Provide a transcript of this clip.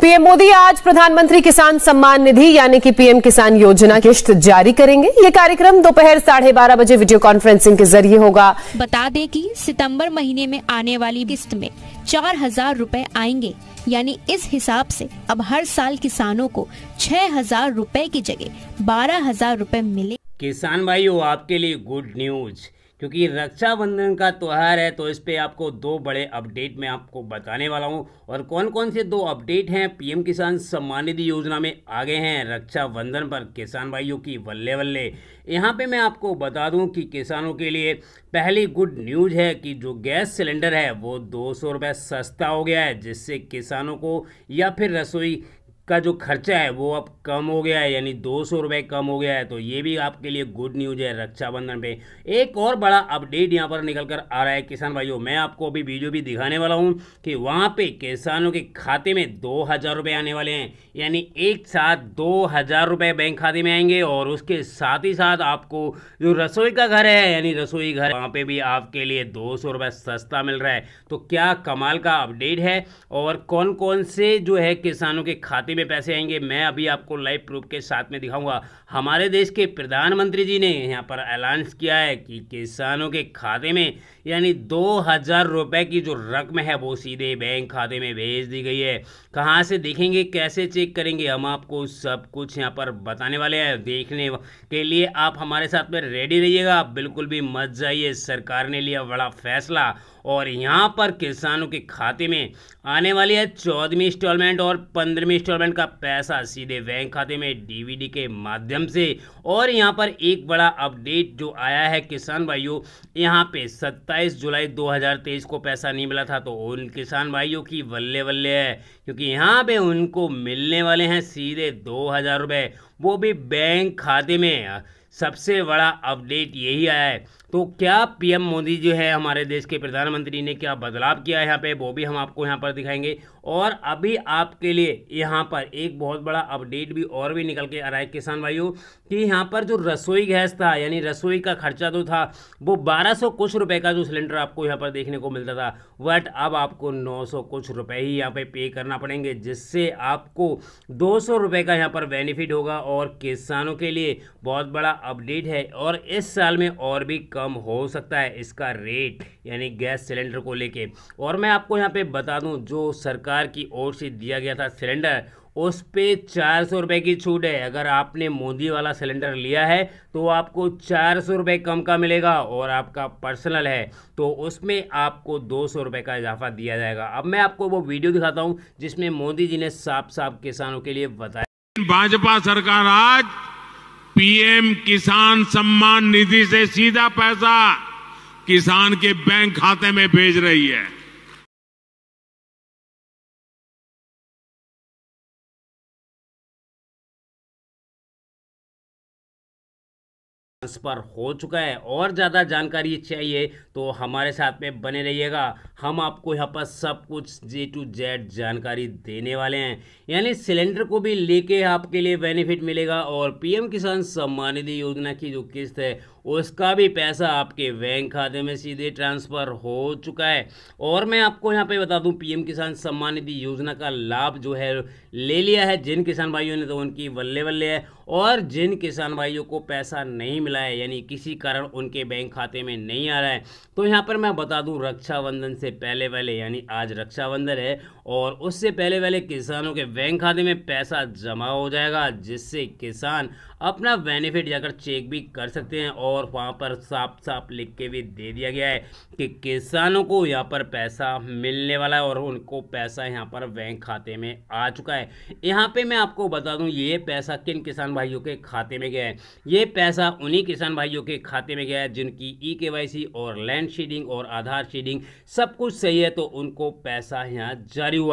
PM Modi आज प्रधानमंत्री किसान सम्मान निधि यानी कि पीएम किसान योजना किश्त जारी करेंगे ये कार्यक्रम दोपहर साढ़े बारह बजे वीडियो कॉन्फ्रेंसिंग के जरिए होगा बता दें कि सितंबर महीने में आने वाली किस्त में चार हजार रूपए आएंगे यानी इस हिसाब से अब हर साल किसानों को छह हजार रूपए की जगह बारह हजार रूपए मिले किसान भाइयों आपके लिए गुड न्यूज़ क्योंकि रक्षाबंधन का त्यौहार है तो इस पर आपको दो बड़े अपडेट मैं आपको बताने वाला हूँ और कौन कौन से दो अपडेट हैं पीएम किसान सम्मान निधि योजना में आगे हैं रक्षाबंधन पर किसान भाइयों की बल्ले बल्ले यहाँ पे मैं आपको बता दूँ कि किसानों के लिए पहली गुड न्यूज है कि जो गैस सिलेंडर है वो दो सौ सस्ता हो गया है जिससे किसानों को या फिर रसोई का जो खर्चा है वो अब कम हो गया है यानी दो सौ रुपये कम हो गया है तो ये भी आपके लिए गुड न्यूज़ है रक्षाबंधन पे एक और बड़ा अपडेट यहाँ पर निकल कर आ रहा है किसान भाइयों मैं आपको अभी वीडियो भी दिखाने वाला हूँ कि वहाँ पे किसानों के खाते में दो हज़ार रुपये आने वाले हैं यानी एक साथ दो हज़ार रुपये बैंक खाते में आएंगे और उसके साथ ही साथ आपको जो रसोई का घर है यानी रसोई घर वहाँ पर भी आपके लिए दो सौ रुपये सस्ता मिल रहा है तो क्या कमाल का अपडेट है और कौन कौन से जो है किसानों के खाते में में पैसे आएंगे मैं अभी आपको लाइव प्रूफ के साथ में दिखाऊंगा हमारे देश के प्रधानमंत्री जी ने यहाँ पर ऐलान किया है कि किसानों के खाते में यानी दो हज़ार रुपये की जो रकम है वो सीधे बैंक खाते में भेज दी गई है कहाँ से देखेंगे कैसे चेक करेंगे हम आपको सब कुछ यहाँ पर बताने वाले हैं देखने के लिए आप हमारे साथ में रेडी रहिएगा बिल्कुल भी मत जाइए सरकार ने लिया बड़ा फैसला और यहाँ पर किसानों के खाते में आने वाली है चौदहवीं इंस्टॉलमेंट और पंद्रहवीं इंस्टॉलमेंट स्टूडेंट का पैसा सीधे बैंक खाते में डीवीडी के माध्यम से और यहाँ पर एक बड़ा अपडेट जो आया है किसान भाइयों यहाँ पे 27 जुलाई 2023 को पैसा नहीं मिला था तो उन किसान भाइयों की बल्ले बल्ले है क्योंकि यहाँ पे उनको मिलने वाले हैं सीधे दो हज़ार रुपये वो भी बैंक खाते में सबसे बड़ा अपडेट यही आया है तो क्या पीएम मोदी जो है हमारे देश के प्रधानमंत्री ने क्या बदलाव किया है यहाँ पे वो भी हम आपको यहाँ पर दिखाएंगे और अभी आपके लिए यहाँ पर एक बहुत बड़ा अपडेट भी और भी निकल के आ रहा है किसान भाइयों कि यहाँ पर जो रसोई गैस था यानी रसोई का खर्चा जो था वो 1200 कुछ रुपए का जो सिलेंडर आपको यहाँ पर देखने को मिलता था बट अब आपको 900 कुछ रुपए ही यहाँ पे पे करना पड़ेंगे जिससे आपको दो सौ का यहाँ पर बेनिफिट होगा और किसानों के लिए बहुत बड़ा अपडेट है और इस साल में और भी कम हो सकता है इसका रेट यानी गैस सिलेंडर को लेके और मैं आपको यहाँ पे बता दूँ जो सरकार की ओर से दिया गया था सिलेंडर उस पर चार सौ रुपये की छूट है अगर आपने मोदी वाला सिलेंडर लिया है तो आपको चार सौ रुपये कम का मिलेगा और आपका पर्सनल है तो उसमें आपको दो सौ रुपये का इजाफा दिया जाएगा अब मैं आपको वो वीडियो दिखाता हूँ जिसमें मोदी जी ने साफ साफ किसानों के लिए बताया भाजपा सरकार आज पीएम किसान सम्मान निधि से सीधा पैसा किसान के बैंक खाते में भेज रही है ट्रांसफ़र हो चुका है और ज़्यादा जानकारी चाहिए तो हमारे साथ में बने रहिएगा हम आपको यहाँ पर सब कुछ जे टू जेड जानकारी देने वाले हैं यानी सिलेंडर को भी लेके आपके लिए बेनिफिट मिलेगा और पीएम किसान सम्मान निधि योजना की जो किस्त है उसका भी पैसा आपके बैंक खाते में सीधे ट्रांसफ़र हो चुका है और मैं आपको यहाँ पे बता दूँ पीएम किसान सम्मान निधि योजना का लाभ जो है ले लिया है जिन किसान भाइयों ने तो उनकी बल्ले बल्ले है और जिन किसान भाइयों को पैसा नहीं मिला है यानी किसी कारण उनके बैंक खाते में नहीं आ रहा है तो यहाँ पर मैं बता दूँ रक्षाबंधन से पहले पहले यानी आज रक्षाबंधन है और उससे पहले पहले किसानों के बैंक खाते में पैसा जमा हो जाएगा जिससे किसान अपना बेनिफिट जाकर चेक भी कर सकते हैं और वहाँ पर साफ साफ लिख के भी दे दिया गया है कि किसानों को यहाँ पर पैसा मिलने वाला है और उनको पैसा यहाँ पर बैंक खाते में आ चुका है यहाँ पे मैं आपको बता दूँ ये पैसा किन किसान भाइयों के खाते में गया है ये पैसा उन्हीं किसान भाइयों के खाते में गया है जिनकी ई e के और लैंड शीडिंग और आधार शीडिंग सब कुछ सही है तो उनको पैसा यहाँ जारी हुआ है